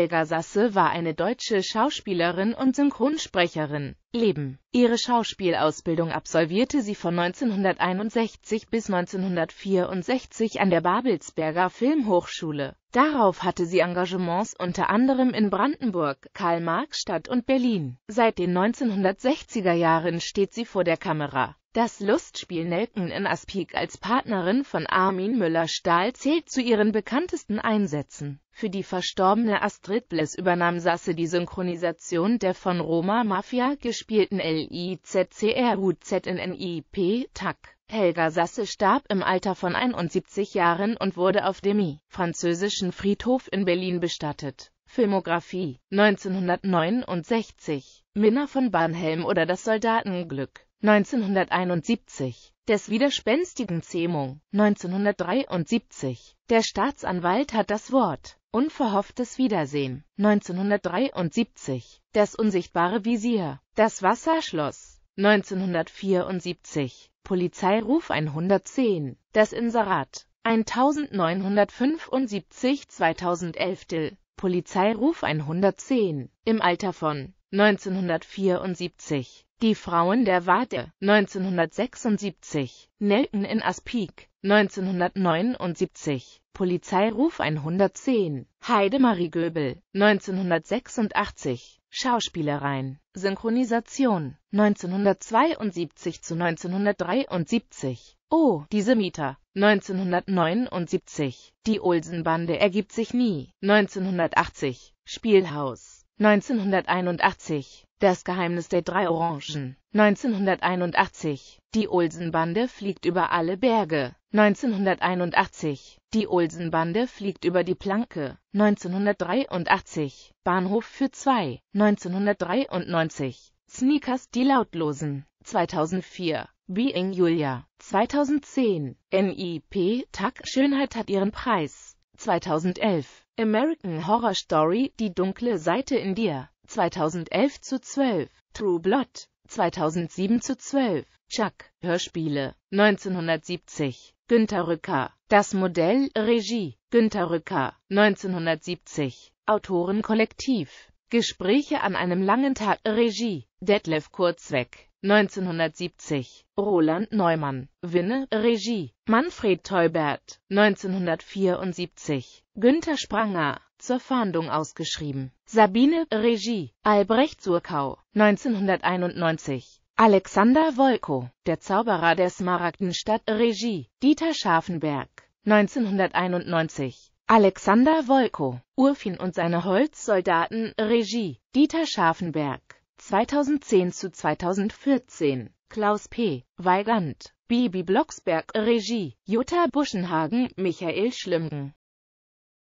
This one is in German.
Helga Sasse war eine deutsche Schauspielerin und Synchronsprecherin. Leben. Ihre Schauspielausbildung absolvierte sie von 1961 bis 1964 an der Babelsberger Filmhochschule. Darauf hatte sie Engagements unter anderem in Brandenburg, Karl-Marx-Stadt und Berlin. Seit den 1960er Jahren steht sie vor der Kamera. Das Lustspiel Nelken in Aspik als Partnerin von Armin Müller-Stahl zählt zu ihren bekanntesten Einsätzen. Für die verstorbene Astrid Bless übernahm Sasse die Synchronisation der von Roma Mafia gespielten LIZCRUZNNIP TAC. Helga Sasse starb im Alter von 71 Jahren und wurde auf dem französischen Friedhof in Berlin bestattet. Filmografie 1969 Minna von Barnhelm oder das Soldatenglück 1971 Des widerspenstigen Zähmung 1973 Der Staatsanwalt hat das Wort Unverhofftes Wiedersehen. 1973. Das unsichtbare Visier. Das Wasserschloss. 1974. Polizeiruf 110. Das Inserat. 1975 2011 Polizeiruf 110. Im Alter von 1974, Die Frauen der Wade 1976, Nelken in Aspik 1979, Polizeiruf 110, Heidemarie Göbel 1986, Schauspielereien, Synchronisation 1972 zu 1973. Oh, diese Mieter 1979. Die Olsenbande ergibt sich nie 1980. Spielhaus 1981 Das Geheimnis der drei Orangen 1981 Die Olsenbande fliegt über alle Berge 1981 Die Olsenbande fliegt über die Planke 1983 Bahnhof für zwei 1993 Sneakers die Lautlosen 2004 Being Julia 2010 NIP Tag Schönheit hat ihren Preis 2011. American Horror Story, Die dunkle Seite in dir, 2011 zu 12. True Blood, 2007 zu 12. Chuck, Hörspiele, 1970. Günter Rücker, Das Modell, Regie, Günter Rücker, 1970. Autorenkollektiv, Gespräche an einem langen Tag. Regie Detlef Kurzweg 1970. Roland Neumann. Winne Regie Manfred Teubert 1974. Günter Spranger zur Fahndung ausgeschrieben. Sabine Regie Albrecht Zurkau. 1991. Alexander Wolko, der Zauberer der Smaragdenstadt, Regie, Dieter Scharfenberg, 1991. Alexander Wolko, Urfin und seine Holzsoldaten, Regie, Dieter Scharfenberg, 2010 zu 2014, Klaus P., Weigand, Bibi Blocksberg, Regie, Jutta Buschenhagen, Michael Schlimgen.